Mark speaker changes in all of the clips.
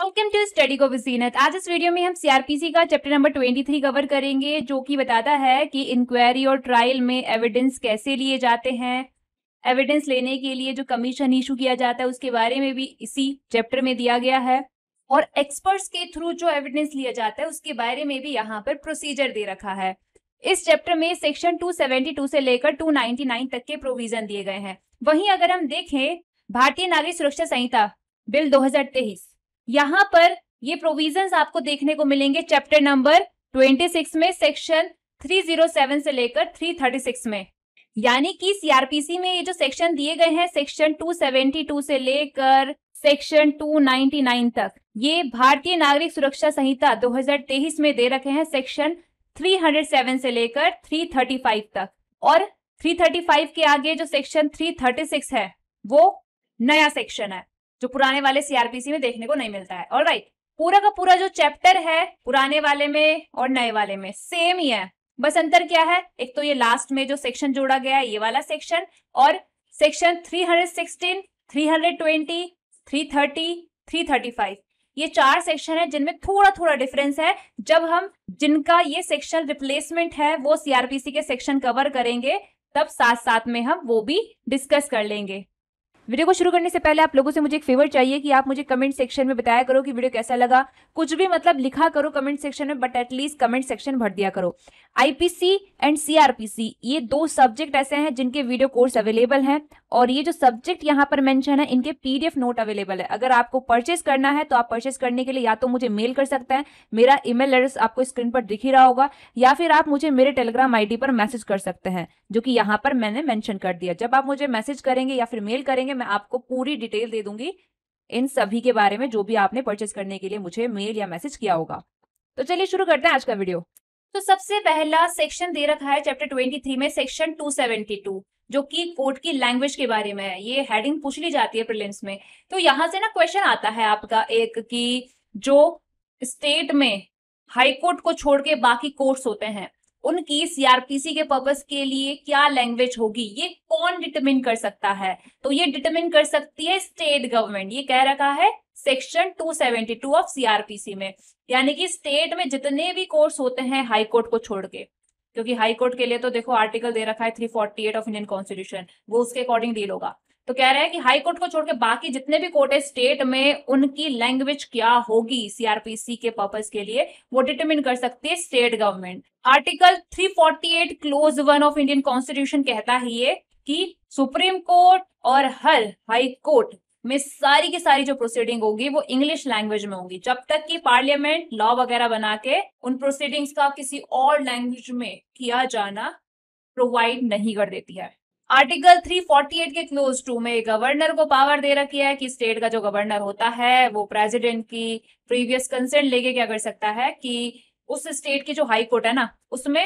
Speaker 1: Welcome to study को विजीनत आज इस वीडियो में हम सीआरपीसी का चैप्टर नंबर 23 कवर करेंगे जो कि बताता है कि इंक्वायरी और ट्रायल में एविडेंस कैसे लिए जाते हैं एविडेंस लेने के लिए जो कमीशन इशू किया जाता है उसके बारे में भी इसी चैप्टर में दिया गया है और एक्सपर्ट्स के थ्रू जो एविडेंस लिया जाता है उसके बारे में भी यहाँ पर प्रोसीजर दे रखा है इस चैप्टर में सेक्शन 272 से लेकर 299 तक के प्रोविजन दिए गए हैं वहीं अगर हम देखें भारतीय नागरिक सुरक्षा संहिता बिल तेईस यहां पर ये प्रोविजंस आपको देखने को मिलेंगे चैप्टर नंबर 26 में सेक्शन 307 से लेकर 336 में यानी कि सीआरपीसी में ये जो सेक्शन दिए गए हैं सेक्शन 272 से लेकर सेक्शन 299 तक ये भारतीय नागरिक सुरक्षा संहिता 2023 में दे रखे हैं सेक्शन 307 से लेकर 335 तक और 335 के आगे जो सेक्शन 336 है वो नया सेक्शन है जो पुराने वाले सीआरपीसी में देखने को नहीं मिलता है ऑल राइट पूरा का पूरा जो चैप्टर है पुराने वाले में और नए वाले में सेम ही है बस अंतर क्या है एक तो ये लास्ट में जो सेक्शन जोड़ा गया है ये वाला सेक्शन और सेक्शन 316, 320, 330, 335 ये चार सेक्शन है जिनमें थोड़ा थोड़ा डिफरेंस है जब हम जिनका ये सेक्शन रिप्लेसमेंट है वो सीआरपीसी के सेक्शन कवर करेंगे तब साथ साथ में हम वो भी डिस्कस कर लेंगे वीडियो को शुरू करने से पहले आप लोगों से मुझे एक फेवर चाहिए कि आप मुझे कमेंट सेक्शन में बताया करो कि वीडियो कैसा लगा कुछ भी मतलब लिखा करो कमेंट सेक्शन में बट एटलीस्ट कमेंट सेक्शन भर दिया करो आईपीसी एंड सीआरपीसी ये दो सब्जेक्ट ऐसे हैं जिनके वीडियो कोर्स अवेलेबल हैं और ये जो सब्जेक्ट यहाँ पर मेंशन है इनके पीडीएफ नोट अवेलेबल है अगर आपको परचेस करना है तो आप परचेस करने के लिए या तो मुझे मेल कर सकते हैं मेरा ईमेल एड्रेस आपको स्क्रीन पर दिख ही रहा होगा या फिर आप मुझे मेरे टेलीग्राम आईडी पर मैसेज कर सकते हैं जो कि यहाँ पर मैंने मैंशन कर दिया जब आप मुझे मैसेज करेंगे या फिर मेल करेंगे मैं आपको पूरी डिटेल दे दूंगी इन सभी के बारे में जो भी आपने परचेस करने के लिए मुझे मेल या मैसेज किया होगा तो चलिए शुरू करते हैं आज का वीडियो तो सबसे पहला सेक्शन दे रखा है चैप्टर 23 में सेक्शन 272 जो कि कोर्ट की लैंग्वेज के बारे में है ये हेडिंग पूछ ली जाती है प्रिलिम्स में तो यहाँ से ना क्वेश्चन आता है आपका एक कि जो स्टेट में हाई कोर्ट को छोड़ के बाकी कोर्ट्स होते हैं उनकी सीआरपीसी के पर्पज के लिए क्या लैंग्वेज होगी ये कौन डिटरमिन कर सकता है तो ये डिटरमिन कर सकती है स्टेट गवर्नमेंट ये कह रखा है सेक्शन 272 ऑफ सीआरपीसी में यानी कि स्टेट में जितने भी कोर्स होते हैं हाई कोर्ट को छोड़ के क्योंकि हाई कोर्ट के लिए तो देखो आर्टिकल दे रखा है 348 ऑफ इंडियन कॉन्स्टिट्यूशन वो उसके अकॉर्डिंग डील होगा तो कह रहा है कि हाई कोर्ट को छोड़ के बाकी जितने भी कोर्ट है स्टेट में उनकी लैंग्वेज क्या होगी सीआरपीसी के पर्पज के लिए वो डिटरमिन कर सकती है state government article 348 clause one of Indian constitution कहता ही है कि सुप्रीम कोर्ट और हर हाई कोर्ट में सारी की सारी जो प्रोसीडिंग होगी वो इंग्लिश लैंग्वेज में होगी जब तक कि पार्लियामेंट लॉ वगैरह बना के उन प्रोसीडिंग्स का किसी और लैंग्वेज में किया जाना प्रोवाइड नहीं कर देती है आर्टिकल 348 के क्लोज टू में गवर्नर को पावर दे रखी है कि स्टेट का जो गवर्नर होता है वो प्रेसिडेंट की प्रीवियस कंसेंट लेके क्या कर सकता है कि उस स्टेट की जो हाई कोर्ट है ना उसमें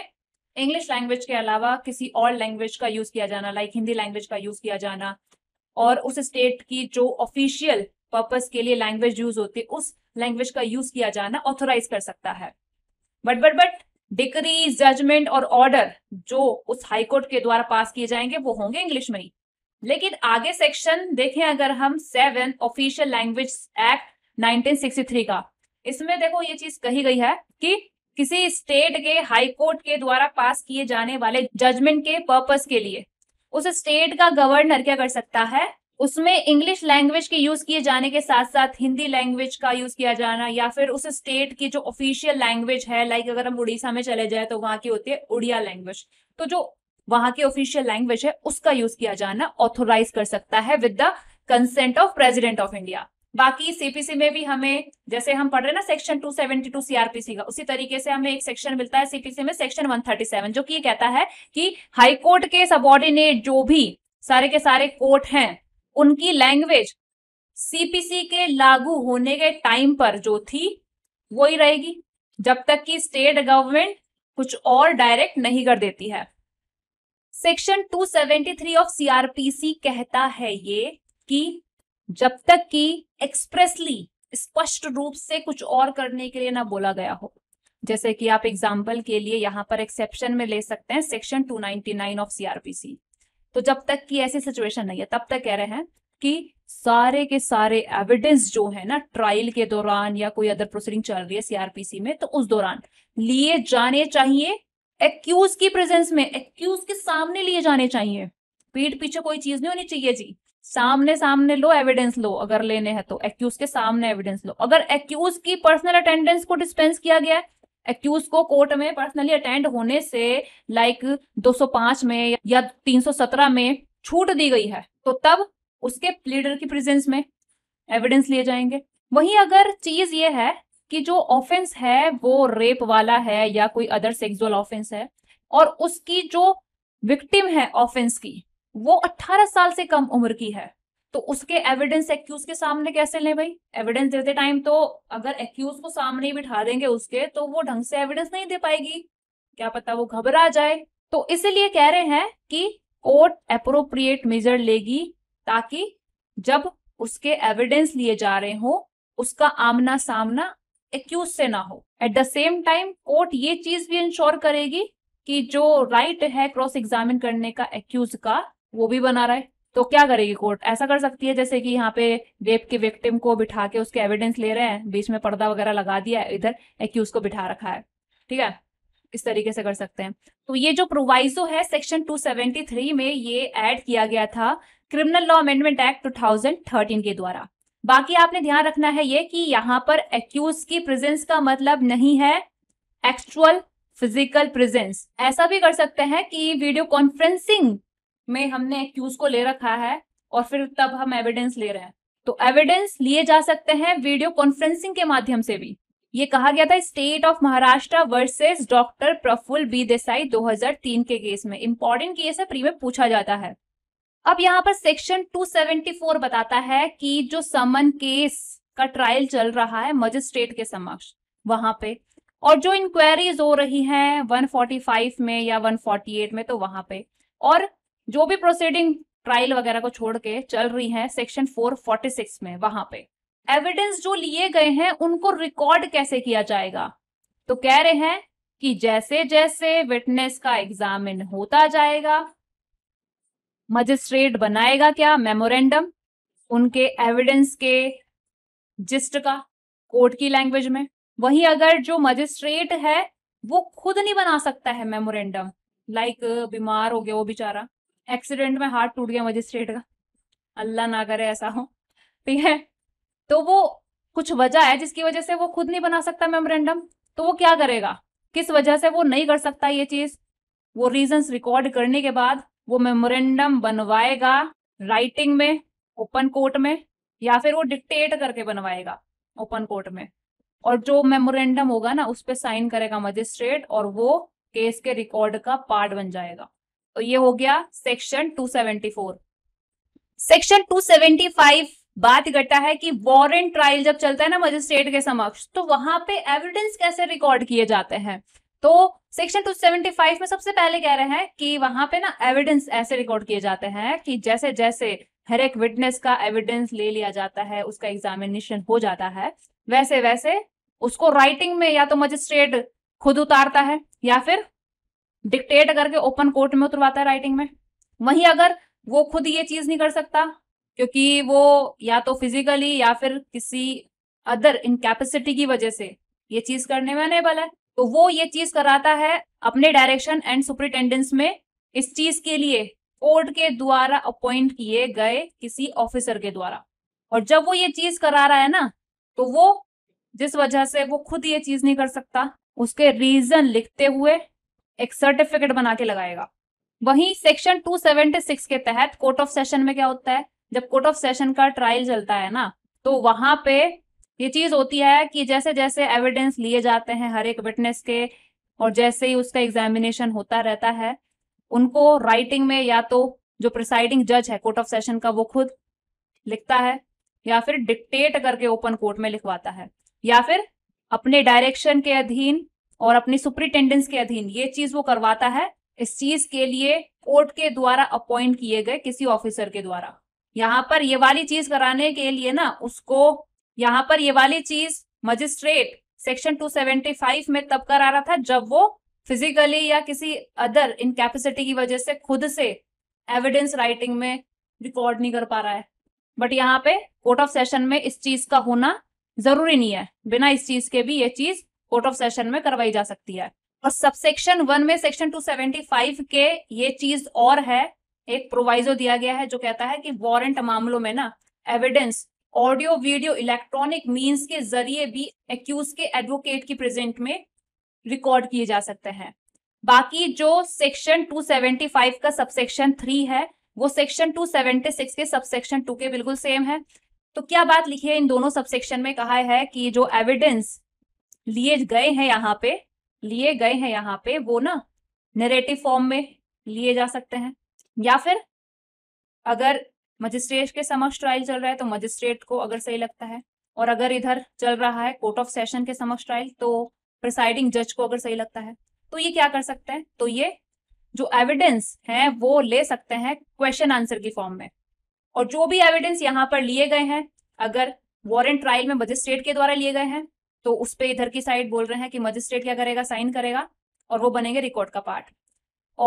Speaker 1: इंग्लिश लैंग्वेज के अलावा किसी और लैंग्वेज का यूज किया जाना लाइक हिंदी लैंग्वेज का यूज किया जाना और उस स्टेट की जो ऑफिशियल पर्पस के लिए लैंग्वेज यूज होती है उस लैंग्वेज का यूज किया जाना ऑथोराइज कर सकता है but but but decree judgement और ऑर्डर जो उस हाईकोर्ट के द्वारा पास किए जाएंगे वो होंगे इंग्लिश में ही लेकिन आगे सेक्शन देखें अगर हम सेवन ऑफिशियल लैंग्वेज एक्ट 1963 का इसमें देखो ये चीज कही गई है कि किसी स्टेट के हाई कोर्ट के द्वारा पास किए जाने वाले जजमेंट के पर्पस के लिए उस स्टेट का गवर्नर क्या कर सकता है उसमें इंग्लिश लैंग्वेज के यूज किए जाने के साथ साथ हिंदी लैंग्वेज का यूज किया जाना या फिर उस स्टेट की जो ऑफिशियल लैंग्वेज है लाइक अगर हम उड़ीसा में चले जाए तो वहां की होती है उड़िया लैंग्वेज तो जो वहां की ऑफिशियल लैंग्वेज है उसका यूज किया जाना ऑथोराइज कर सकता है with the consent of president of India बाकी सीपीसी में भी हमें जैसे हम पढ़ रहे ना सेक्शन 272 सीआरपीसी का उसी तरीके से हमें एक सेक्शन मिलता है सीपीसी में सेक्शन 137 जो कि ये कहता है कि हाई कोर्ट के सबॉर्डिनेट जो भी सारे के सारे कोर्ट हैं उनकी लैंग्वेज सीपीसी के लागू होने के टाइम पर जो थी वो ही रहेगी जब तक कि स्टेट गवर्नमेंट कुछ और डायरेक्ट नहीं कर देती है सेक्शन 273 ऑफ सीआरपीसी कहता है ये कि जब तक कि एक्सप्रेसली स्पष्ट रूप से कुछ और करने के लिए ना बोला गया हो जैसे कि आप एग्जाम्पल के लिए यहाँ पर एक्सेप्शन में ले सकते हैं सेक्शन 299 ऑफ सीआरपीसी तो जब तक कि ऐसी सिचुएशन नहीं है तब तक कह रहे हैं कि सारे के सारे एविडेंस जो है ना ट्रायल के दौरान या कोई अदर प्रोसीडिंग चल रही है सीआरपीसी में तो उस दौरान लिए जाने चाहिए एक्यूज की प्रेजेंस में एक्यूज के सामने लिए जाने चाहिए पीठ पीछे कोई चीज नहीं होनी चाहिए जी सामने सामने लो एविडेंस लो अगर लेने हैं तो एक्यूज के सामने एविडेंस लो अगर एक्यूज की पर्सनल अटेंडेंस को डिस्पेंस किया गया है एक्यूज को कोर्ट में पर्सनली अटेंड होने से लाइक 205 में या 317 में छूट दी गई है तो तब उसके प्लीडर की प्रेजेंस में एविडेंस लिए जाएंगे वहीं अगर चीज ये है कि जो ऑफेंस है वो रेप वाला है या कोई अदर सेक्सुअल ऑफेंस है और उसकी जो विक्टिम है ऑफेंस की वो 18 साल से कम उम्र की है तो उसके एविडेंस एक्यूज के सामने कैसे लें भाई एविडेंस देते टाइम तो अगर एक्यूज को सामने ही बिठा देंगे उसके तो वो ढंग से एविडेंस नहीं दे पाएगी क्या पता वो घबरा जाए तो इसलिए कह रहे हैं कि कोर्ट अप्रोप्रिएट मेजर लेगी ताकि जब उसके एविडेंस लिए जा रहे हो उसका आमना सामना एक्यूज से ना हो at the same time court ये चीज भी इंश्योर करेगी कि जो राइट right है क्रॉस एग्जामिन करने का एक्यूज का वो भी बना रहा है तो क्या करेगी कोर्ट ऐसा कर सकती है जैसे कि यहाँ पे रेप के विक्टिम को बिठा के उसके एविडेंस ले रहे हैं बीच में पर्दा वगैरह लगा दिया इधर एक्यूज को बिठा रखा है ठीक है इस तरीके से कर सकते हैं तो ये जो प्रोवाइजो है सेक्शन 273 में ये ऐड किया गया था क्रिमिनल लॉ अमेंडमेंट एक्ट 2013 के द्वारा बाकी आपने ध्यान रखना है ये कि यहाँ पर एक्यूज की प्रेजेंस का मतलब नहीं है एक्चुअल फिजिकल प्रेजेंस ऐसा भी कर सकते हैं कि वीडियो कॉन्फ्रेंसिंग में हमने एक्यूज को ले रखा है और फिर तब हम एविडेंस ले रहे हैं तो एविडेंस लिए जा सकते हैं वीडियो कॉन्फ्रेंसिंग के माध्यम से भी ये कहा गया था state of Maharashtra versus doctor Praful B Desai 2003 के केस में इंपॉर्टेंट केस है प्री में पूछा जाता है अब यहाँ पर सेक्शन 274 बताता है कि जो समन केस का ट्रायल चल रहा है मजिस्ट्रेट के समक्ष वहां पे और जो इंक्वायरीज हो रही हैं 145 में या 148 में तो वहां पे और जो भी प्रोसीडिंग ट्रायल वगैरह को छोड़ के चल रही है सेक्शन 446 में वहां पे एविडेंस जो लिए गए हैं उनको रिकॉर्ड कैसे किया जाएगा तो कह रहे हैं कि जैसे जैसे विटनेस का एग्जामिन होता जाएगा मजिस्ट्रेट बनाएगा क्या मेमोरेंडम उनके एविडेंस के जिस्ट का कोर्ट की लैंग्वेज में वही अगर जो मजिस्ट्रेट है वो खुद नहीं बना सकता है मेमोरेंडम लाइक like, बीमार हो गया वो बेचारा एक्सीडेंट में हाथ टूट गया मजिस्ट्रेट का अल्लाह ना करे ऐसा हो ठीक है तो वो कुछ वजह है जिसकी वजह से वो खुद नहीं बना सकता मेमोरेंडम तो वो क्या करेगा किस वजह से वो नहीं कर सकता ये चीज वो रीजंस रिकॉर्ड करने के बाद वो मेमोरेंडम बनवाएगा राइटिंग में ओपन कोर्ट में या फिर वो डिक्टेट करके बनवाएगा ओपन कोर्ट में और जो मेमोरेंडम होगा ना उस पर साइन करेगा मजिस्ट्रेट और वो केस के रिकॉर्ड का पार्ट बन जाएगा तो ये हो गया सेक्शन 274 सेक्शन 275 बात करता है कि वॉरेंट ट्रायल जब चलता है ना मजिस्ट्रेट के समक्ष तो वहां पे एविडेंस कैसे रिकॉर्ड किए जाते हैं तो सेक्शन 275 में सबसे पहले कह रहे हैं कि वहां पे ना एविडेंस ऐसे रिकॉर्ड किए जाते हैं कि जैसे जैसे हर एक विटनेस का एविडेंस ले लिया जाता है उसका एग्जामिनेशन हो जाता है वैसे वैसे उसको राइटिंग में या तो मजिस्ट्रेट खुद उतारता है या फिर डिक्टेट करके ओपन कोर्ट में उतरवाता है राइटिंग में वहीं अगर वो खुद ये चीज नहीं कर सकता क्योंकि वो या तो फिजिकली या फिर किसी अदर इनकेपेसिटी की वजह से ये चीज करने में अनेबल है तो वो ये चीज कराता है अपने डायरेक्शन एंड सुपरिटेंडेंस में इस चीज के लिए कोर्ट के द्वारा अपॉइंट किए गए किसी ऑफिसर के द्वारा और जब वो ये चीज करा रहा है ना तो वो जिस वजह से वो खुद ये चीज नहीं कर सकता उसके रीजन लिखते हुए एक सर्टिफिकेट बना के लगाएगा वहीं सेक्शन 276 के तहत कोर्ट ऑफ सेशन में क्या होता है जब कोर्ट ऑफ सेशन का ट्रायल चलता है ना तो वहां पे ये चीज होती है कि जैसे जैसे एविडेंस लिए जाते हैं हर एक विटनेस के और जैसे ही उसका एग्जामिनेशन होता रहता है उनको राइटिंग में या तो जो प्रिसाइडिंग जज है कोर्ट ऑफ सेशन का वो खुद लिखता है या फिर डिक्टेट करके ओपन कोर्ट में लिखवाता है या फिर अपने डायरेक्शन के अधीन और अपनी सुप्रिटेंडेंस के अधीन ये चीज वो करवाता है इस चीज के लिए कोर्ट के द्वारा अपॉइंट किए गए किसी ऑफिसर के द्वारा यहाँ पर ये वाली चीज कराने के लिए ना उसको यहाँ पर ये वाली चीज मजिस्ट्रेट सेक्शन 275 में तब करा रहा था जब वो फिजिकली या किसी अदर इनकेपेसिटी की वजह से खुद से एविडेंस राइटिंग में रिकॉर्ड नहीं कर पा रहा है बट यहाँ पे कोर्ट ऑफ सेशन में इस चीज का होना जरूरी नहीं है बिना इस चीज के भी ये चीज कोर्ट ऑफ सेशन में करवाई जा सकती है और सबसेक्शन वन में सेक्शन 275 के ये चीज और है एक प्रोवाइजो दिया गया है जो कहता है कि वारंट मामलों में ना evidence audio video electronic means के जरिए भी एक्यूज के एडवोकेट की प्रेजेंट में रिकॉर्ड किए जा सकते हैं बाकी जो सेक्शन 275 का सबसेक्शन थ्री है वो सेक्शन 276 के सबसेक्शन टू के बिल्कुल सेम है तो क्या बात लिखी है इन दोनों सबसेक्शन में कहा है कि जो एविडेंस लिए गए हैं यहाँ पे लिए गए हैं यहाँ पे वो ना नरेटिव फॉर्म में लिए जा सकते हैं या फिर अगर मजिस्ट्रेट के समक्ष ट्रायल चल रहा है तो मजिस्ट्रेट को अगर सही लगता है और अगर इधर चल रहा है कोर्ट ऑफ सेशन के समक्ष ट्रायल तो प्रिसाइडिंग जज को अगर सही लगता है तो ये क्या कर सकते हैं तो ये जो एविडेंस है वो ले सकते हैं क्वेश्चन आंसर की फॉर्म में और जो भी एविडेंस यहाँ पर लिए गए हैं अगर वॉरेंट ट्रायल में मजिस्ट्रेट के द्वारा लिए गए हैं तो उस पर इधर की साइड बोल रहे हैं कि मजिस्ट्रेट क्या करेगा साइन करेगा और वो बनेंगे रिकॉर्ड का पार्ट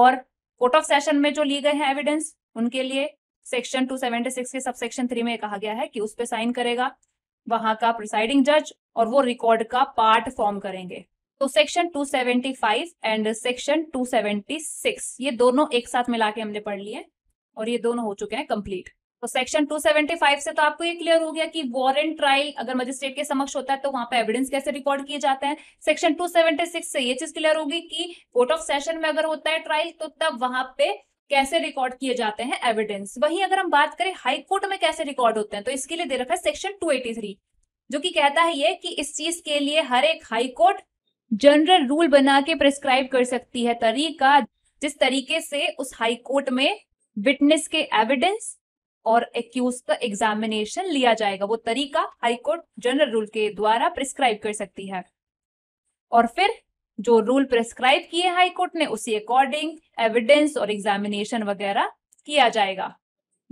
Speaker 1: और कोर्ट ऑफ सेशन में जो लिए गए हैं एविडेंस उनके लिए सेक्शन 276 के सब सेक्शन थ्री में कहा गया है कि उस पर साइन करेगा वहां का प्रिसाइडिंग जज और वो रिकॉर्ड का पार्ट फॉर्म करेंगे तो सेक्शन 275 एंड सेक्शन 276 ये दोनों एक साथ मिला के हमने पढ़ लिए और ये दोनों हो चुके हैं कंप्लीट तो सेक्शन 275 से तो आपको ये क्लियर हो गया कि वॉरेंट ट्रायल अगर मजिस्ट्रेट के समक्ष होता है तो वहां पे एविडेंस कैसे रिकॉर्ड किए जाते हैं सेक्शन 276 से ये चीज क्लियर होगी कि कोर्ट ऑफ सेशन में अगर होता है ट्रायल तो तब वहां पे कैसे रिकॉर्ड किए जाते हैं एविडेंस वहीं अगर हम बात करें हाईकोर्ट में कैसे रिकॉर्ड होते हैं तो इसके लिए दे रखा है सेक्शन टू जो कि कहता है ये कि इस चीज के लिए हर एक हाईकोर्ट जनरल रूल बना के प्रिस्क्राइब कर सकती है तरीका जिस तरीके से उस हाईकोर्ट में विटनेस के एविडेंस और एक्यूज का एग्जामिनेशन लिया जाएगा वो तरीका हाईकोर्ट जनरल रूल के द्वारा प्रिस्क्राइब कर सकती है और फिर जो रूल प्रिस्क्राइब किए हाईकोर्ट ने उसी अकॉर्डिंग एविडेंस और एग्जामिनेशन वगैरह किया जाएगा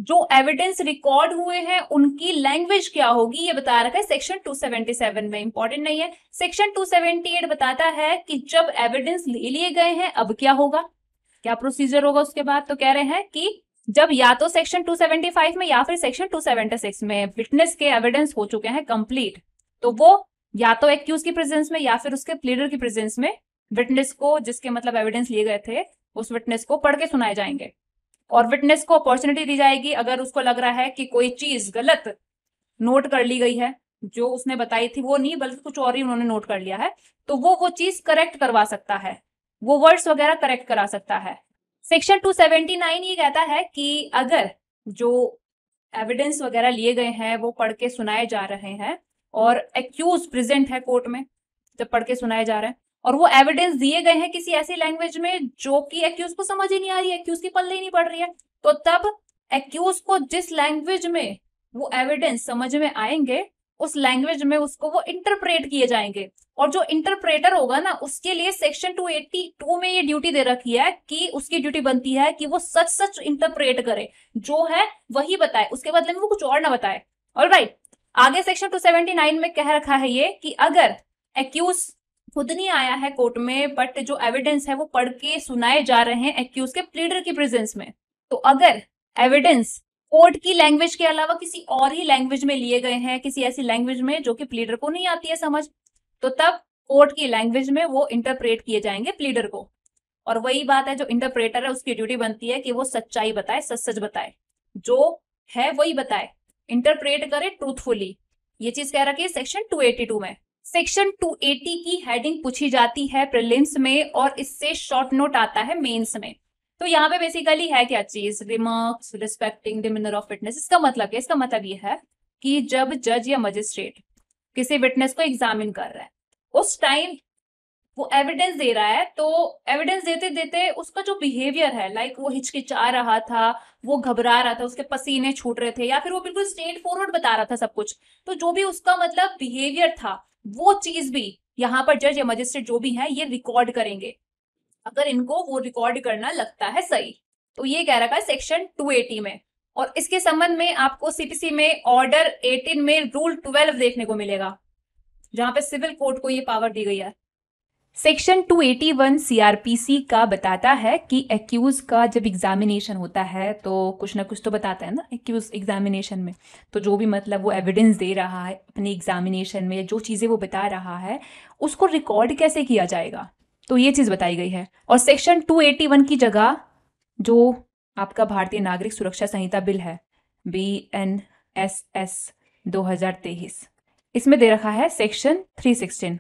Speaker 1: जो एविडेंस रिकॉर्ड हुए हैं उनकी लैंग्वेज क्या होगी ये बता रखा है सेक्शन 277 में इंपॉर्टेंट नहीं है सेक्शन 278 बताता है कि जब एविडेंस ले लिए गए हैं अब क्या होगा क्या प्रोसीजर होगा उसके बाद तो कह रहे हैं कि जब या तो सेक्शन 275 में या फिर सेक्शन 276 में विटनेस के एविडेंस हो चुके हैं कंप्लीट तो वो या तो एक्यूज की प्रेजेंस में या फिर उसके प्लीडर की प्रेजेंस में विटनेस को जिसके मतलब एविडेंस लिए गए थे उस विटनेस को पढ़ के सुनाए जाएंगे और विटनेस को अपॉर्चुनिटी दी जाएगी अगर उसको लग रहा है कि कोई चीज गलत नोट कर ली गई है जो उसने बताई थी वो नहीं बल्कि कुछ और ही उन्होंने नोट कर लिया है तो वो वो चीज करेक्ट करवा सकता है वो वर्ड्स वगैरह करेक्ट करा सकता है सेक्शन 279 ये कहता है कि अगर जो एविडेंस वगैरह लिए गए हैं वो पढ़ के सुनाए जा रहे हैं और एक्यूज प्रेजेंट है कोर्ट में जब पढ़ के सुनाए जा रहे हैं और वो एविडेंस दिए गए हैं किसी ऐसी लैंग्वेज में जो कि एक्यूज को समझ ही नहीं आ रही है एक्यूज की पल्ले ही नहीं पड़ रही है तो तब एक्यूज को जिस लैंग्वेज में वो एविडेंस समझ में आएंगे उस लैंग्वेज में उसको वो इंटरप्रेट किए जाएंगे और जो इंटरप्रेटर होगा ना उसके लिए सेक्शन 282 में ये ड्यूटी दे रखी है कि उसकी ड्यूटी बनती है कि वो सच सच इंटरप्रेट करे जो है वही बताए उसके बदले में वो कुछ और ना बताए और राइट आगे सेक्शन 279 में कह रखा है ये कि अगर एक्यूज खुद नहीं आया है कोर्ट में बट जो एविडेंस है वो पढ़ के सुनाए जा रहे हैं एक्यूज के प्लीडर की प्रेजेंस में तो अगर एविडेंस कोर्ट की लैंग्वेज के अलावा किसी और ही लैंग्वेज में लिए गए हैं किसी ऐसी लैंग्वेज में जो कि प्लीडर को नहीं आती है समझ तो तब कोर्ट की लैंग्वेज में वो इंटरप्रेट किए जाएंगे प्लीडर को और वही बात है जो इंटरप्रेटर है उसकी ड्यूटी बनती है कि वो सच्चाई बताए सच सच बताए जो है वही बताए इंटरप्रेट करे ट्रूथफुली ये चीज कह रखी है सेक्शन 282 में सेक्शन 280 की हेडिंग पूछी जाती है प्रिलिम्स में और इससे शॉर्ट नोट आता है मेंस में तो यहाँ पे बेसिकली है क्या चीज remarks respecting demeanour of witness इसका मतलब क्या इसका मतलब ये है कि जब जज या मजिस्ट्रेट किसी विटनेस को एग्जामिन कर रहा है उस टाइम वो एविडेंस दे रहा है तो एविडेंस देते देते उसका जो बिहेवियर है लाइक वो हिचकिचा रहा था वो घबरा रहा था उसके पसीने छूट रहे थे या फिर वो बिल्कुल स्ट्रेट फॉरवर्ड बता रहा था सब कुछ तो जो भी उसका मतलब बिहेवियर था वो चीज भी यहाँ पर जज या मजिस्ट्रेट जो भी है ये रिकॉर्ड करेंगे अगर इनको वो रिकॉर्ड करना लगता है सही तो ये कह रखा है सेक्शन 280 में और इसके संबंध में आपको सीपीसी में ऑर्डर 18 में रूल 12 देखने को मिलेगा जहां पे सिविल कोर्ट को ये पावर दी गई है सेक्शन 281 सीआरपीसी का बताता है कि एक्यूज का जब एग्जामिनेशन होता है तो कुछ ना कुछ तो बताता है ना एक्यूज एग्जामिनेशन में तो जो भी मतलब वो एविडेंस दे रहा है अपने एग्जामिनेशन में जो चीज़ें वो बता रहा है उसको रिकॉर्ड कैसे किया जाएगा तो ये चीज़ बताई गई है और सेक्शन 281 की जगह जो आपका भारतीय नागरिक सुरक्षा संहिता बिल है बी एन एस एस तेईस इसमें दे रखा है सेक्शन 316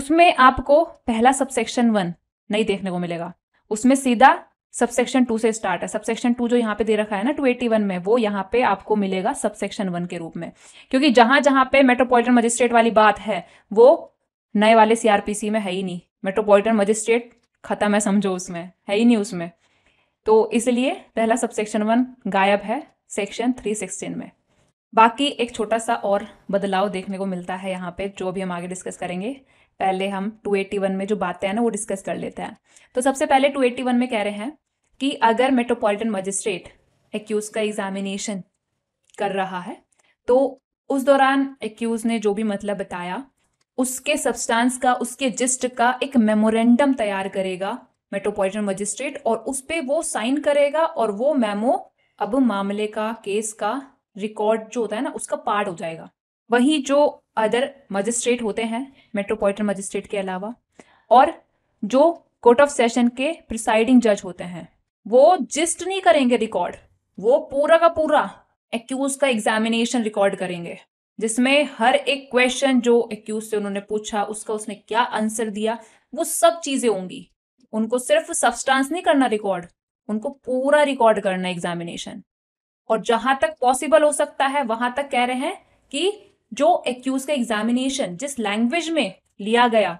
Speaker 1: उसमें आपको पहला सबसेक्शन वन नहीं देखने को मिलेगा उसमें सीधा सबसेक्शन टू से स्टार्ट है सबसेक्शन टू जो यहाँ पे दे रखा है ना टू एटी वन में वो यहाँ पे आपको मिलेगा सबसेक्शन वन के रूप में क्योंकि जहां जहां पे मेट्रोपॉलिटन मजिस्ट्रेट वाली बात है वो नए वाले सीआरपीसी में है ही नहीं मेट्रोपॉलिटन मजिस्ट्रेट ख़त्म है समझो उसमें है ही नहीं उसमें तो इसलिए पहला सब सेक्शन वन गायब है सेक्शन थ्री सिक्सटीन में बाकी एक छोटा सा और बदलाव देखने को मिलता है यहाँ पे जो भी हम आगे डिस्कस करेंगे पहले हम 281 में जो बातें हैं ना वो डिस्कस कर लेते हैं तो सबसे पहले 281 में कह रहे हैं कि अगर मेट्रोपॉलिटन मजिस्ट्रेट एक्यूज़ का एग्जामिनेशन कर रहा है तो उस दौरान एक्यूज़ ने जो भी मतलब बताया उसके सब्सटेंस का उसके जिस्ट का एक मेमोरेंडम तैयार करेगा मेट्रोपॉलिटन मजिस्ट्रेट और उस पर वो साइन करेगा और वो मेमो अब मामले का केस का रिकॉर्ड जो होता है ना उसका पार्ट हो जाएगा वही जो अदर मजिस्ट्रेट होते हैं मेट्रोपॉलिटन मजिस्ट्रेट के अलावा और जो कोर्ट ऑफ सेशन के प्रिसाइडिंग जज होते हैं वो जिस्ट नहीं करेंगे रिकॉर्ड वो पूरा का पूरा एक्यूज का एग्जामिनेशन रिकॉर्ड करेंगे जिसमें हर एक क्वेश्चन जो एक्यूज से उन्होंने पूछा उसका उसने क्या आंसर दिया वो सब चीजें होंगी उनको सिर्फ सब्सटेंस नहीं करना रिकॉर्ड उनको पूरा रिकॉर्ड करना एग्जामिनेशन और जहां तक पॉसिबल हो सकता है वहां तक कह रहे हैं कि जो एक्यूज का एग्जामिनेशन जिस लैंग्वेज में लिया गया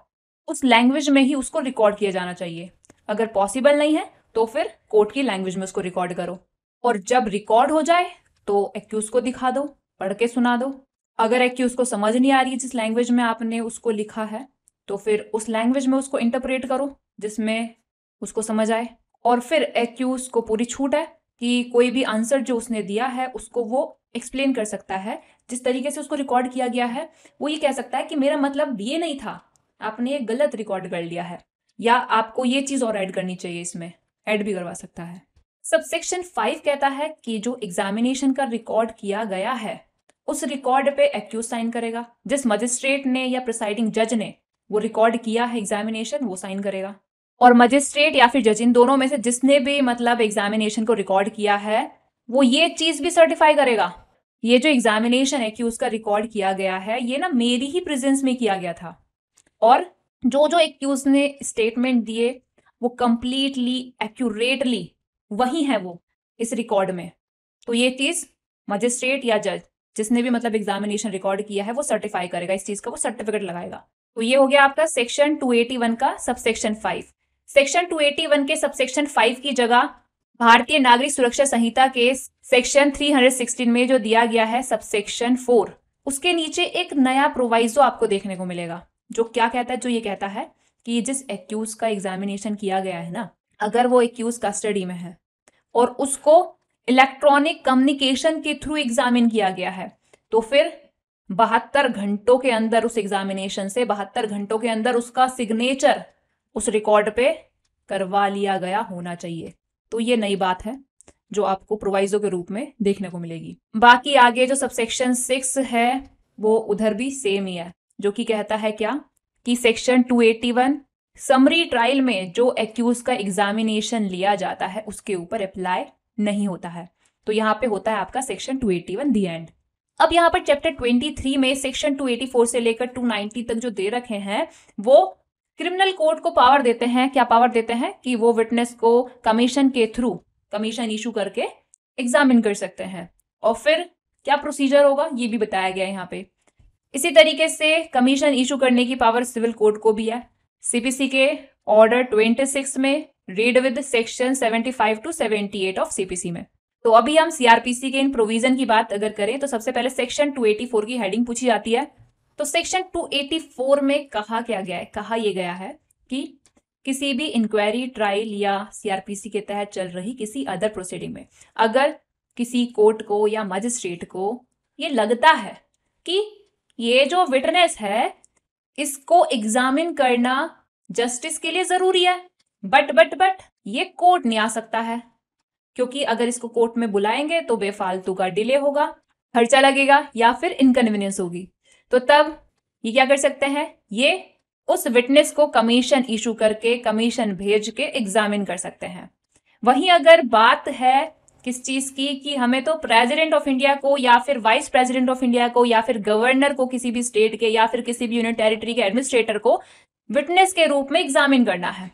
Speaker 1: उस लैंग्वेज में ही उसको रिकॉर्ड किया जाना चाहिए अगर पॉसिबल नहीं है तो फिर कोर्ट की लैंग्वेज में उसको रिकॉर्ड करो और जब रिकॉर्ड हो जाए तो एक्यूज को दिखा दो पढ़ के सुना दो अगर है कि उसको समझ नहीं आ रही जिस लैंग्वेज में आपने उसको लिखा है तो फिर उस लैंग्वेज में उसको इंटरप्रेट करो जिसमें उसको समझ आए और फिर एक्यूज को पूरी छूट है कि कोई भी आंसर जो उसने दिया है उसको वो एक्सप्लेन कर सकता है जिस तरीके से उसको रिकॉर्ड किया गया है वो ये कह सकता है कि मेरा मतलब ये नहीं था आपने ये गलत रिकॉर्ड कर लिया है या आपको ये चीज़ और ऐड करनी चाहिए इसमें ऐड भी करवा सकता है सब सेक्शन फाइव कहता है कि जो एग्जामिनेशन का रिकॉर्ड किया गया है उस रिकॉर्ड पे एक्यूज साइन करेगा जिस मजिस्ट्रेट ने या प्रिसाइडिंग जज ने वो रिकॉर्ड किया है एग्जामिनेशन वो साइन करेगा और मजिस्ट्रेट या फिर जज इन दोनों में से जिसने भी मतलब एग्जामिनेशन को रिकॉर्ड किया है वो ये चीज भी सर्टिफाई करेगा ये जो एग्जामिनेशन है कि उसका रिकॉर्ड किया गया है ये ना मेरी ही प्रेजेंस में किया गया था और जो जो एक्यूज ने स्टेटमेंट दिए वो कंप्लीटली एक्यूरेटली वही है वो इस रिकॉर्ड में तो ये चीज मजिस्ट्रेट या जज जिसने भी मतलब एग्जामिनेशन रिकॉर्ड किया है वो सर्टिफाई करेगा इस चीज का वो सर्टिफिकेट लगाएगा तो ये हो गया आपका सेक्शन 281 का सबसेक्शन 5 सेक्शन 281 के सबसेक्शन 5 की जगह भारतीय नागरिक सुरक्षा संहिता के सेक्शन 316 में जो दिया गया है सबसेक्शन 4 उसके नीचे एक नया प्रोवाइजो आपको देखने को मिलेगा जो क्या कहता है जो ये कहता है कि जिस एक्यूज का एग्जामिनेशन किया गया है ना अगर वो एक्यूज कस्टडी में है और उसको इलेक्ट्रॉनिक कम्युनिकेशन के थ्रू एग्जामिन किया गया है तो फिर बहत्तर घंटों के अंदर उस एग्जामिनेशन से बहत्तर घंटों के अंदर उसका सिग्नेचर उस रिकॉर्ड पे करवा लिया गया होना चाहिए तो ये नई बात है जो आपको प्रोवाइजो के रूप में देखने को मिलेगी बाकी आगे जो सबसेक्शन सिक्स है वो उधर भी सेम ही है जो कि कहता है क्या कि सेक्शन 281 समरी ट्रायल में जो एक्यूज का एग्जामिनेशन लिया जाता है उसके ऊपर अप्लाई नहीं होता है तो यहाँ पे होता है आपका सेक्शन 281 दी एंड अब यहाँ पर चैप्टर 23 में सेक्शन 284 से लेकर 290 तक जो दे रखे हैं वो क्रिमिनल कोर्ट को पावर देते हैं क्या पावर देते हैं कि वो विटनेस को कमीशन के थ्रू कमीशन इशू करके एग्जामिन कर सकते हैं और फिर क्या प्रोसीजर होगा ये भी बताया गया है यहाँ पे इसी तरीके से कमीशन इशू करने की पावर सिविल कोर्ट को भी है सीपीसी के ऑर्डर 26 में read with section 75 to 78 of CPC में तो अभी हम सीआरपीसी के इन प्रोविजन की बात अगर करें तो सबसे पहले सेक्शन 284 की हेडिंग पूछी जाती है तो सेक्शन 284 में कहा क्या गया है कहा यह गया है कि किसी भी इंक्वायरी ट्रायल या सीआरपीसी के तहत चल रही किसी अदर प्रोसीडिंग में अगर किसी कोर्ट को या मजिस्ट्रेट को ये लगता है कि ये जो विटनेस है इसको एग्जामिन करना जस्टिस के लिए ज़रूरी है बट बट बट ये कोर्ट नहीं आ सकता है क्योंकि अगर इसको कोर्ट में बुलाएंगे तो बेफालतू का डिले होगा खर्चा लगेगा या फिर इनकन्वीनियंस होगी तो तब ये क्या कर सकते हैं ये उस विटनेस को कमीशन इशू करके कमीशन भेज के एग्जामिन कर सकते हैं वहीं अगर बात है किस चीज की कि हमें तो प्रेसिडेंट ऑफ इंडिया को या फिर वाइस प्रेसिडेंट ऑफ इंडिया को या फिर गवर्नर को किसी भी स्टेट के या फिर किसी भी यूनियन टेरिटरी के एडमिनिस्ट्रेटर को विटनेस के रूप में एग्जामिन करना है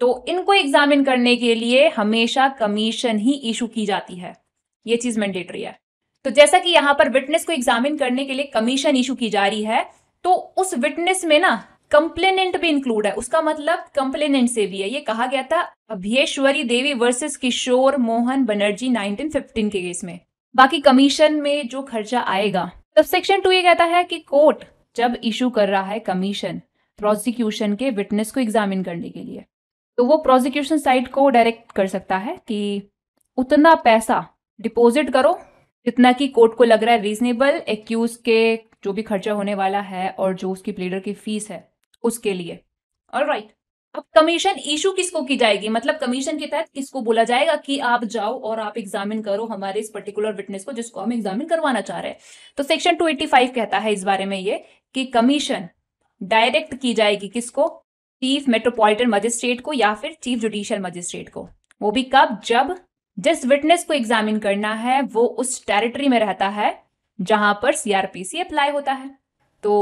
Speaker 1: तो इनको एग्जामिन करने के लिए हमेशा कमीशन ही इशू की जाती है ये चीज मैंडेटरी है तो जैसा कि यहाँ पर विटनेस को एग्जामिन करने के लिए कमीशन इशू की जा रही है तो उस विटनेस में ना कंप्लेनेंट भी इंक्लूड है उसका मतलब कंप्लेनेंट से भी है ये कहा गया था अभियेश्वरी देवी वर्सेस किशोर मोहन बनर्जी 1915 के केस में बाकी कमीशन में जो खर्चा आएगा तब सेक्शन टू ये कहता है कि कोर्ट जब इशू कर रहा है कमीशन प्रोसिक्यूशन के विटनेस को एग्जामिन करने के लिए तो वो प्रोसिक्यूशन साइड को डायरेक्ट कर सकता है कि उतना पैसा डिपॉजिट करो जितना कि कोर्ट को लग रहा है रीजनेबल एक्यूज के जो भी खर्चा होने वाला है और जो उसकी प्लेडर की फीस है उसके लिए और राइट right. अब कमीशन इशू किसको की जाएगी मतलब कमीशन के तहत किसको बोला जाएगा कि आप जाओ और आप एग्जामिन करो हमारे इस पर्टिकुलर विटनेस को जिसको हम एग्जामिन करवाना चाह रहे हैं तो सेक्शन 285 कहता है इस बारे में ये कि कमीशन डायरेक्ट की जाएगी किसको चीफ मेट्रोपॉलिटन मजिस्ट्रेट को या फिर चीफ जुडिशियल मजिस्ट्रेट को वो भी कब जब जिस विटनेस को एग्जामिन करना है वो उस टेरिटरी में रहता है जहां पर सीआरपीसी अप्लाई होता है तो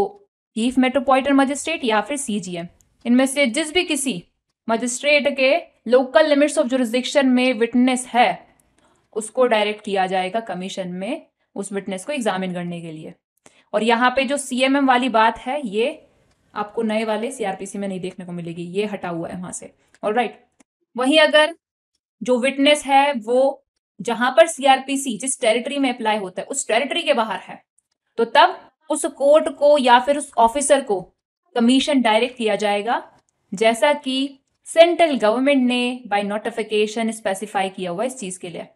Speaker 1: चीफ मेट्रोपॉलिटन मजिस्ट्रेट या फिर सीजीएम इनमें से जिस भी किसी मजिस्ट्रेट के लोकल लिमिट्स ऑफ जुरिस्डिक्शन में विटनेस है उसको डायरेक्ट किया जाएगा कमीशन में उस विटनेस को एग्जामिन करने के लिए और यहाँ पे जो सीएमएम वाली बात है ये आपको नए वाले सीआरपीसी में नहीं देखने को मिलेगी ये हटा हुआ है वहां से और राइट वहीं अगर जो विटनेस है वो जहां पर सीआरपीसी जिस टेरिटरी में अप्लाई होता है उस टेरिटरी के बाहर है तो तब उस कोर्ट को या फिर उस ऑफिसर को कमीशन डायरेक्ट किया जाएगा जैसा कि सेंट्रल गवर्नमेंट ने बाय नोटिफिकेशन स्पेसिफाई किया हुआ इस चीज के लिए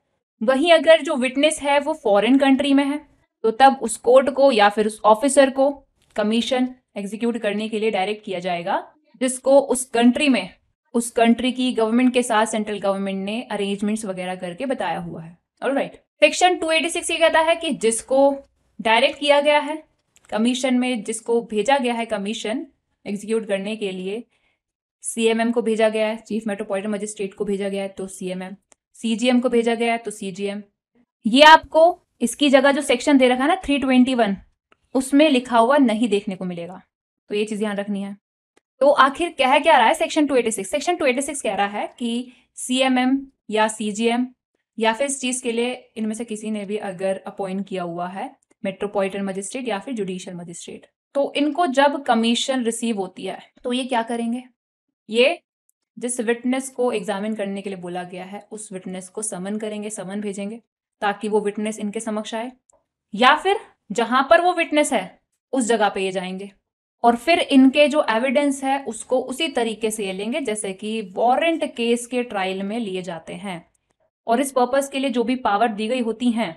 Speaker 1: वहीं अगर जो विटनेस है वो फॉरेन कंट्री में है तो तब उस कोर्ट को या फिर उस ऑफिसर को कमीशन एग्जीक्यूट करने के लिए डायरेक्ट किया जाएगा जिसको उस कंट्री में उस कंट्री की गवर्नमेंट के साथ सेंट्रल गवर्नमेंट ने अरेंजमेंट्स वगैरह करके बताया हुआ है और राइट सेक्शन टू ये कहता है कि जिसको डायरेक्ट किया गया है कमीशन में जिसको भेजा गया है कमीशन एग्जीक्यूट करने के लिए सीएमएम को भेजा गया है चीफ मेट्रोपॉलिटन मजिस्ट्रेट को भेजा गया है तो सीएमएम सीजीएम को भेजा गया है तो सीजीएम ये आपको इसकी जगह जो सेक्शन दे रखा है ना थ्री ट्वेंटी वन उसमें लिखा हुआ नहीं देखने को मिलेगा तो ये चीज़ ध्यान रखनी है तो आखिर क्या है क्या रहा है सेक्शन 286 सेक्शन 286 कह रहा है कि सी या सीजीएम या फिर इस चीज़ के लिए इनमें से किसी ने भी अगर अपॉइंट किया हुआ है मेट्रोपॉलिटन मजिस्ट्रेट या फिर जुडिशियल मजिस्ट्रेट तो इनको जब कमीशन रिसीव होती है तो ये क्या करेंगे ये जिस विटनेस को एग्जामिन करने के लिए बोला गया है उस विटनेस को समन करेंगे समन भेजेंगे ताकि वो विटनेस इनके समक्ष आए या फिर जहां पर वो विटनेस है उस जगह पे ये जाएंगे और फिर इनके जो एविडेंस है उसको उसी तरीके से ये लेंगे जैसे कि वारंट केस के ट्रायल में लिए जाते हैं और इस पर्पस के लिए जो भी पावर दी गई होती हैं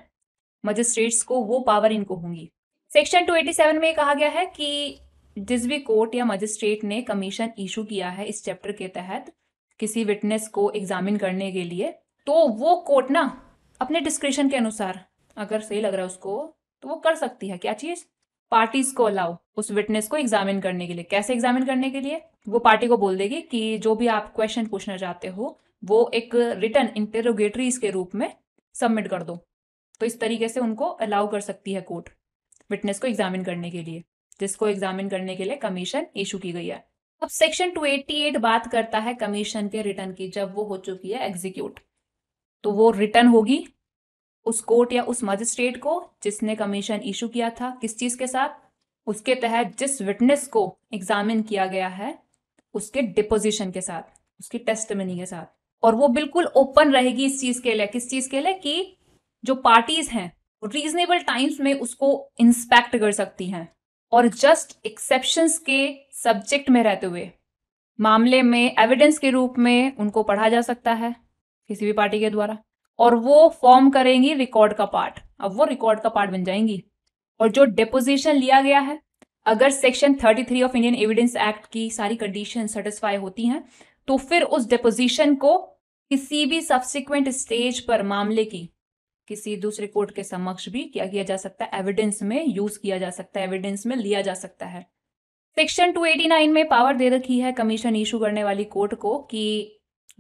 Speaker 1: मजिस्ट्रेट्स को वो पावर इनको होंगी सेक्शन 287 में कहा गया है कि जिस भी कोर्ट या मजिस्ट्रेट ने कमीशन इशू किया है इस चैप्टर के तहत किसी विटनेस को एग्जामिन करने के लिए तो वो कोर्ट ना अपने डिस्क्रिप्शन के अनुसार अगर सही लग रहा है उसको तो वो कर सकती है क्या चीज पार्टीज को अलाउ उस विटनेस को एग्जामिन करने के लिए कैसे एग्जामिन करने के लिए वो पार्टी को बोल देगी कि जो भी आप क्वेश्चन पूछना चाहते हो वो एक रिटर्न इंटेरोगेटरीज के रूप में सबमिट कर दो तो इस तरीके से उनको अलाउ कर सकती है कोर्ट विटनेस को एग्जामिन करने के लिए जिसको एग्जामिन करने के लिए कमीशन इशू की गई है अब सेक्शन 288 बात करता है कमीशन के रिटर्न की जब वो हो चुकी है एग्जीक्यूट तो वो रिटर्न होगी उस कोर्ट या उस मजिस्ट्रेट को जिसने कमीशन इशू किया था किस चीज के साथ उसके तहत जिस विटनेस को एग्जामिन किया गया है उसके डिपोजिशन के साथ उसकी टेस्टमनी के साथ और वो बिल्कुल ओपन रहेगी इस चीज के लिए किस चीज के लिए कि जो पार्टीज हैं रीजनेबल टाइम्स में उसको इंस्पेक्ट कर सकती हैं और जस्ट एक्सेप्शन के सब्जेक्ट में रहते हुए मामले में एविडेंस के रूप में उनको पढ़ा जा सकता है किसी भी पार्टी के द्वारा और वो फॉर्म करेंगी रिकॉर्ड का पार्ट अब वो रिकॉर्ड का पार्ट बन जाएंगी और जो डिपोजिशन लिया गया है अगर section 33 of Indian evidence act की सारी कंडीशन सेटिस्फाई होती हैं तो फिर उस डिपोजिशन को किसी भी सब्सिक्वेंट स्टेज पर मामले की किसी दूसरे कोर्ट के समक्ष भी क्या किया जा सकता है एविडेंस में यूज किया जा सकता है एविडेंस में लिया जा सकता है सेक्शन 289 में पावर दे रखी है कमीशन इशू करने वाली कोर्ट को कि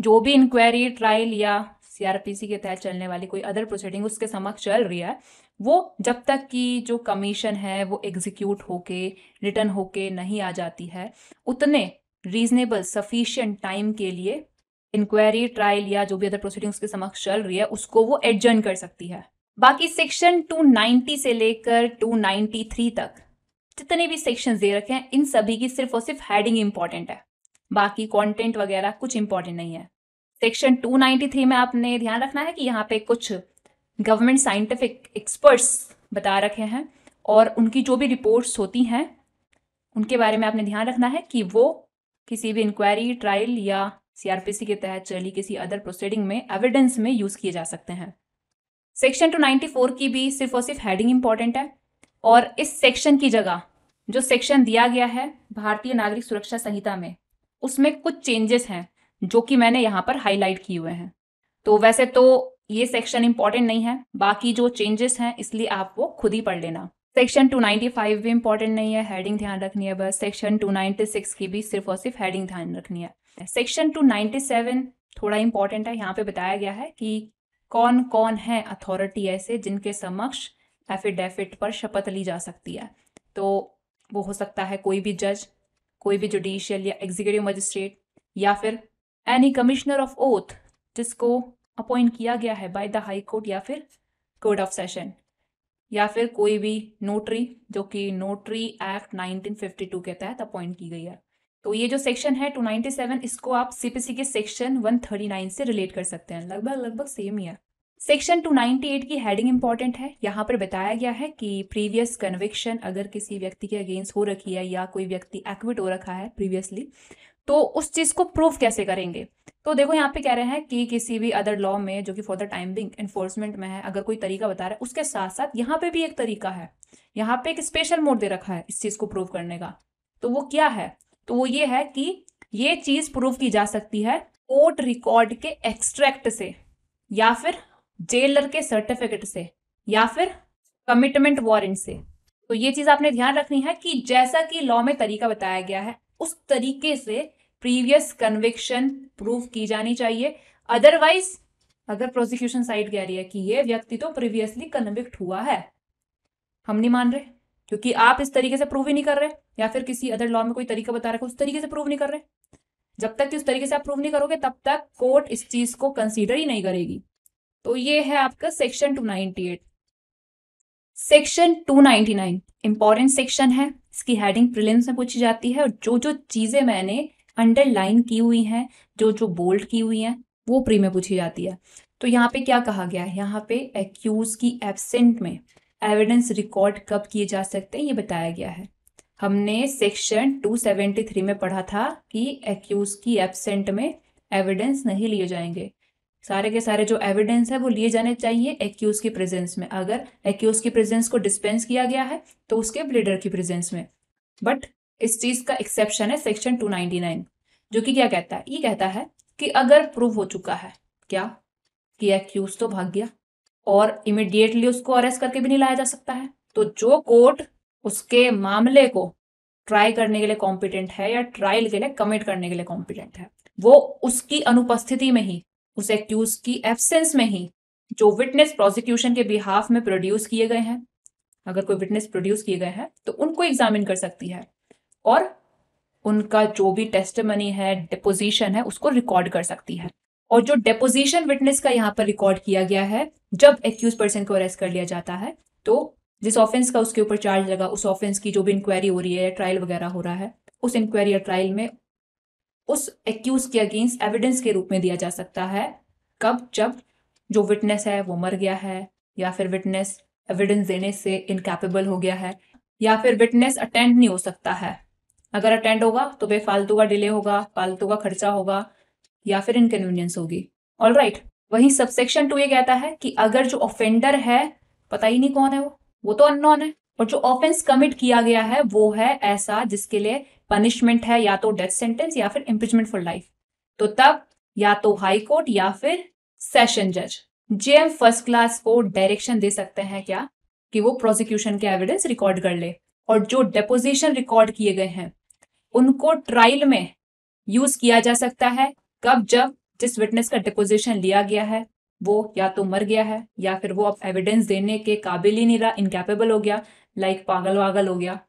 Speaker 1: जो भी इंक्वायरी ट्रायल या सीआरपीसी के तहत चलने वाली कोई अदर प्रोसीडिंग उसके समक्ष चल रही है वो जब तक कि जो कमीशन है वो एग्जीक्यूट होके रिटर्न होके नहीं आ जाती है उतने रीजनेबल सफिशियंट टाइम के लिए इंक्वायरी ट्रायल या जो भी अदर प्रोसीडिंग उसके समक्ष चल रही है उसको वो एडजर्न कर सकती है बाकी सेक्शन 290 से लेकर 293 तक जितने भी सेक्शन दे रखे हैं इन सभी की सिर्फ और सिर्फ हेडिंग इंपॉर्टेंट है बाकी कंटेंट वगैरह कुछ इंपॉर्टेंट नहीं है सेक्शन 293 में आपने ध्यान रखना है कि यहाँ पे कुछ गवर्नमेंट साइंटिफिक एक्सपर्ट्स बता रखे हैं और उनकी जो भी रिपोर्ट्स होती हैं उनके बारे में आपने ध्यान रखना है कि वो किसी भी इंक्वायरी ट्रायल या सीआरपीसी के तहत चली किसी अदर प्रोसीडिंग में एविडेंस में यूज़ किए जा सकते हैं सेक्शन 294 की भी सिर्फ और सिर्फ हेडिंग इंपॉर्टेंट है और इस सेक्शन की जगह जो सेक्शन दिया गया है भारतीय नागरिक सुरक्षा संहिता में उसमें कुछ चेंजेस हैं जो कि मैंने यहाँ पर हाईलाइट किए हुए हैं तो वैसे तो ये सेक्शन इंपॉर्टेंट नहीं है बाकी जो चेंजेस हैं इसलिए आप वो खुद ही पढ़ लेना सेक्शन 295 भी इंपॉर्टेंट नहीं है हेडिंग ध्यान रखनी है बस सेक्शन 296 की भी सिर्फ और सिर्फ हेडिंग ध्यान रखनी है सेक्शन 297 थोड़ा इंपॉर्टेंट है यहाँ पे बताया गया है कि कौन कौन है अथॉरिटी ऐसे जिनके समक्ष एफिडेफिट पर शपथ ली जा सकती है तो वो हो सकता है कोई भी जज कोई भी जुडिशियल या एग्जीक्यूटिव मजिस्ट्रेट या फिर एनी कमिश्नर ऑफ ओथ जिसको अपॉइंट किया गया है बाय द हाई कोर्ट या फिर कोर्ट ऑफ सेशन या फिर कोई भी नोटरी जो कि नोटरी एक्ट 1952 के तहत अपॉइंट की गई है तो ये जो सेक्शन है 297 इसको आप सीपीसी के सेक्शन 139 से रिलेट कर सकते हैं लगभग लगभग सेम ही है सेक्शन 298 की हेडिंग इंपॉर्टेंट है यहाँ पर बताया गया है कि प्रीवियस कन्विक्शन अगर किसी व्यक्ति के अगेंस्ट हो रखी है या कोई व्यक्ति एक्विट हो रखा है प्रीवियसली तो उस चीज को प्रूव कैसे करेंगे तो देखो यहाँ पे कह रहे हैं कि किसी भी अदर लॉ में जो कि for the time being enforcement में है अगर कोई तरीका बता रहा है उसके साथ साथ यहाँ पे भी एक तरीका है यहाँ पे एक स्पेशल मोड दे रखा है इस चीज को प्रूव करने का तो वो क्या है तो वो ये है कि ये चीज प्रूव की जा सकती है कोर्ट रिकॉर्ड के एक्सट्रैक्ट से या फिर जेलर के सर्टिफिकेट से या फिर कमिटमेंट वारंट से तो ये चीज आपने ध्यान रखनी है कि जैसा कि लॉ में तरीका बताया गया है उस तरीके से प्रीवियस कन्विक्शन प्रूव की जानी चाहिए अदरवाइज अगर प्रोसिक्यूशन साइड कह रही है कि ये व्यक्ति तो प्रीवियसली कन्विक्ट हुआ है हम नहीं मान रहे क्योंकि आप इस तरीके से प्रूव ही नहीं कर रहे या फिर किसी अदर लॉ में कोई तरीका बता रखा उस तरीके से प्रूव नहीं कर रहे जब तक कि उस तरीके से आप प्रूव नहीं करोगे तब तक कोर्ट इस चीज को कंसीडर ही नहीं करेगी तो ये है आपका section 298 section 299 ninety important section है इसकी हेडिंग प्रिलिम्स में पूछी जाती है और जो जो चीज़ें मैंने अंडरलाइन की हुई हैं जो जो बोल्ड की हुई हैं वो प्री में पूछी जाती है तो यहाँ पे क्या कहा गया है यहाँ पे एक्यूज की एबसेंट में एविडेंस रिकॉर्ड कब किए जा सकते हैं ये बताया गया है हमने सेक्शन 273 में पढ़ा था कि एक्यूज की एबसेंट में एविडेंस नहीं लिए जाएंगे सारे के सारे जो एविडेंस है वो लिए जाने चाहिए एक्यूज की प्रेजेंस में अगर एक्यूज की प्रेजेंस को डिस्पेंस किया गया है तो उसके ब्लीडर की प्रेजेंस में बट इस चीज का एक्सेप्शन है सेक्शन 299 जो कि क्या कहता है ये कहता है कि अगर प्रूव हो चुका है क्या कि एक्यूज तो भाग गया और इमिडिएटली उसको अरेस्ट करके भी नहीं लाया जा सकता है तो जो कोर्ट उसके मामले को ट्राई करने के लिए कॉम्पिटेंट है या ट्रायल के लिए कमिट करने के लिए कॉम्पिटेंट है वो उसकी अनुपस्थिति में ही उस एक्यूज की एब्सेंस में ही जो विटनेस प्रोसिक्यूशन के बिहाफ में प्रोड्यूस किए गए हैं अगर कोई विटनेस प्रोड्यूस किए गए हैं तो उनको एग्जामिन कर सकती है और उनका जो भी टेस्टमनी है डिपोजिशन है उसको रिकॉर्ड कर सकती है और जो डेपोजिशन विटनेस का यहाँ पर रिकॉर्ड किया गया है जब एक्यूज पर्सन को अरेस्ट कर लिया जाता है तो जिस ऑफेंस का उसके ऊपर चार्ज लगा उस ऑफेंस की जो भी इंक्वायरी हो रही है ट्रायल वगैरह हो रहा है उस इंक्वायरी या ट्रायल में उस एक्यूज के अगेंस्ट एविडेंस के रूप में दिया जा सकता है कब जब जो विटनेस है वो मर गया है या फिर विटनेस एविडेंस देने से इनकेपेबल हो गया है या फिर विटनेस अटेंड नहीं हो सकता है अगर अटेंड होगा तो बेफालतू का डिले होगा फालतू का खर्चा होगा या फिर इनकन्वीनियंस होगी ऑल राइट वही वहीं सबसेक्शन टू ये कहता है कि अगर जो ऑफेंडर है पता ही नहीं कौन है वो वो तो अननोन है और जो ऑफेंस कमिट किया गया है वो है ऐसा जिसके लिए पनिशमेंट है या तो डेथ सेंटेंस या फिर इम्पिचमेंट फॉर लाइफ तो तब या तो हाई कोर्ट या फिर सेशन जज जेएम फर्स्ट क्लास को डायरेक्शन दे सकते हैं क्या कि वो प्रोसिक्यूशन के एविडेंस रिकॉर्ड कर ले और जो डेपोजिशन रिकॉर्ड किए गए हैं उनको ट्रायल में यूज किया जा सकता है कब जब जिस विटनेस का डिपोजिशन लिया गया है वो या तो मर गया है या फिर वो अब एविडेंस देने के काबिल ही नहीं रहा इनकेपेबल हो गया लाइक पागल वागल हो गया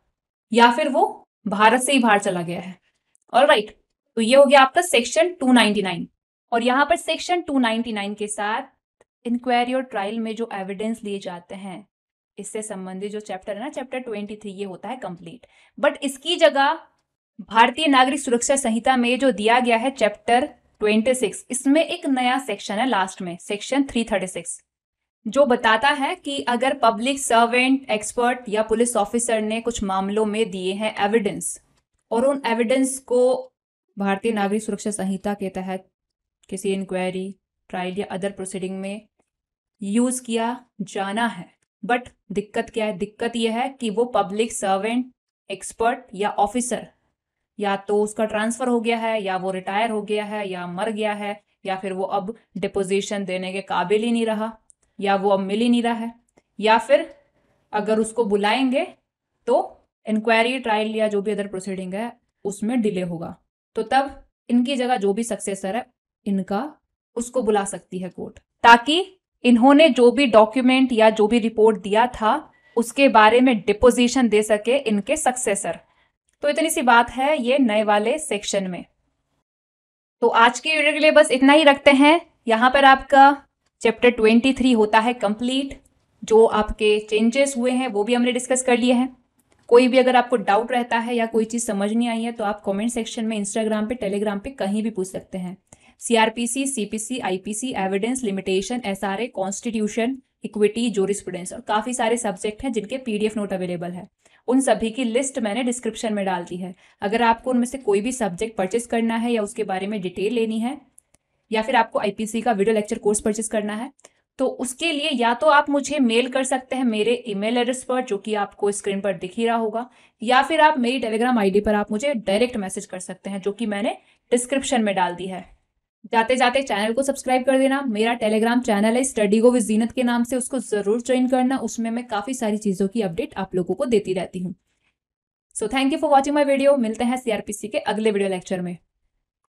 Speaker 1: या फिर वो भारत से ही बाहर चला गया है और राइट right, तो ये हो गया आपका सेक्शन 299 और यहाँ पर सेक्शन 299 के साथ इंक्वायरी और ट्रायल में जो एविडेंस लिए जाते हैं इससे संबंधित जो चैप्टर है ना चैप्टर 23 ये होता है कंप्लीट बट इसकी जगह भारतीय नागरिक सुरक्षा संहिता में जो दिया गया है चैप्टर 26 इसमें एक नया सेक्शन है लास्ट में सेक्शन 336 जो बताता है कि अगर पब्लिक सर्वेंट एक्सपर्ट या पुलिस ऑफिसर ने कुछ मामलों में दिए हैं एविडेंस और उन एविडेंस को भारतीय नागरिक सुरक्षा संहिता के तहत किसी इंक्वायरी ट्रायल या अदर प्रोसीडिंग में यूज किया जाना है बट दिक्कत क्या है दिक्कत यह है कि वो पब्लिक सर्वेंट एक्सपर्ट या ऑफिसर या तो उसका ट्रांसफर हो गया है या वो रिटायर हो गया है या मर गया है या फिर वो अब डिपोजिशन देने के काबिल ही नहीं रहा या वो अब मिल ही नहीं रहा है या फिर अगर उसको बुलाएंगे तो इंक्वायरी ट्रायल या जो भी अदर प्रोसीडिंग है उसमें डिले होगा तो तब इनकी जगह जो भी सक्सेसर है इनका उसको बुला सकती है कोर्ट ताकि इन्होंने जो भी डॉक्यूमेंट या जो भी रिपोर्ट दिया था उसके बारे में डिपोजिशन दे सके इनके सक्सेसर तो इतनी सी बात है ये नए वाले सेक्शन में तो आज की वीडियो के लिए बस इतना ही रखते हैं यहां पर आपका चैप्टर ट्वेंटी थ्री होता है कंप्लीट जो आपके चेंजेस हुए हैं वो भी हमने डिस्कस कर लिए हैं कोई भी अगर आपको डाउट रहता है या कोई चीज़ समझ नहीं आई है तो आप कमेंट सेक्शन में इंस्टाग्राम पे टेलीग्राम पे कहीं भी पूछ सकते हैं CrPC CPC IPC evidence limitation SRA constitution equity jurisprudence और काफ़ी सारे सब्जेक्ट हैं जिनके पीडीएफ नोट अवेलेबल है उन सभी की लिस्ट मैंने डिस्क्रिप्शन में डाल दी है अगर आपको उनमें से कोई भी सब्जेक्ट परचेस करना है या उसके बारे में डिटेल लेनी है या फिर आपको आईपीसी का वीडियो लेक्चर कोर्स परचेस करना है तो उसके लिए या तो आप मुझे मेल कर सकते हैं मेरे ईमेल एड्रेस पर जो कि आपको स्क्रीन पर दिख ही रहा होगा या फिर आप मेरी टेलीग्राम आईडी पर आप मुझे डायरेक्ट मैसेज कर सकते हैं जो कि मैंने डिस्क्रिप्शन में डाल दी है जाते जाते चैनल को सब्सक्राइब कर देना मेरा टेलीग्राम चैनल है स्टडी गो विद जीनत के नाम से उसको ज़रूर ज्वाइन करना उसमें मैं काफ़ी सारी चीज़ों की अपडेट आप लोगों को देती रहती हूँ so thank you for watching my video मिलते हैं सीआरपीसी के अगले वीडियो लेक्चर में